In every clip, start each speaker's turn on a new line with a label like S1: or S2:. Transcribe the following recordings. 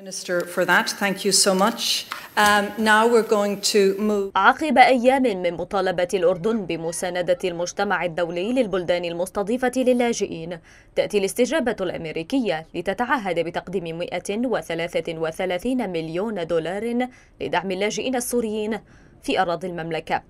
S1: Minister for that. Thank you so much. Um, now we're going to move. عقب أيام من مطالبة الأردن بمساندة المجتمع الدولي للبلدان المستضيفة للاجئين تأتي الاستجابة الأمريكية لتتعهد بتقديم 133 مليون دولار لدعم اللاجئين السوريين في أراضي المملكة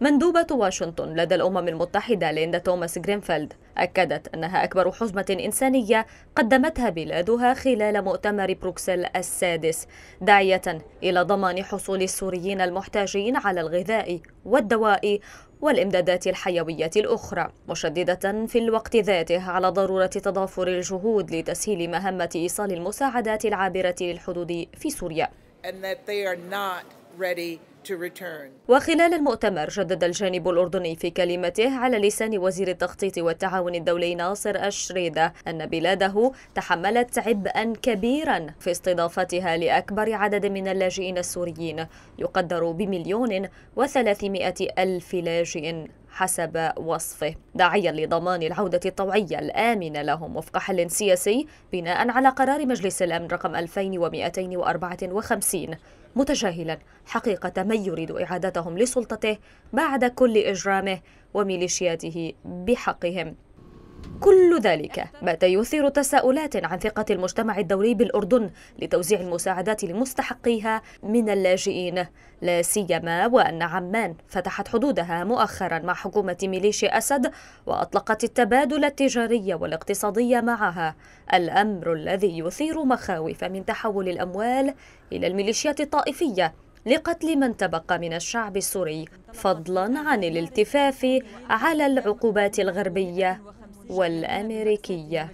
S1: مندوبة واشنطن لدى الأمم المتحدة ليندا توماس جرينفيلد أكدت أنها أكبر حزمة إنسانية قدمتها بلادها خلال مؤتمر بروكسل السادس داعية إلى ضمان حصول السوريين المحتاجين على الغذاء والدواء والإمدادات الحيوية الأخرى مشددة في الوقت ذاته على ضرورة تضافر الجهود لتسهيل مهمة إيصال المساعدات العابرة للحدود في سوريا.
S2: And that they are not ready
S1: وخلال المؤتمر جدد الجانب الأردني في كلمته على لسان وزير التخطيط والتعاون الدولي ناصر الشريدة أن بلاده تحملت عبئا كبيرا في استضافتها لأكبر عدد من اللاجئين السوريين يقدر بمليون وثلاثمائة ألف لاجئ حسب وصفه داعيا لضمان العودة الطوعية الآمنة لهم وفق حل سياسي بناء على قرار مجلس الأمن رقم 2254 متجاهلا حقيقة من يريد إعادتهم لسلطته بعد كل إجرامه وميليشياته بحقهم كل ذلك بات يثير تساؤلات عن ثقة المجتمع الدولي بالأردن لتوزيع المساعدات لمستحقيها من اللاجئين لا سيما وأن عمان فتحت حدودها مؤخرا مع حكومة ميليشيا أسد وأطلقت التبادل التجاري والاقتصادي معها الأمر الذي يثير مخاوف من تحول الأموال إلى الميليشيات الطائفية لقتل من تبقى من الشعب السوري فضلا عن الالتفاف على العقوبات الغربية والأمريكية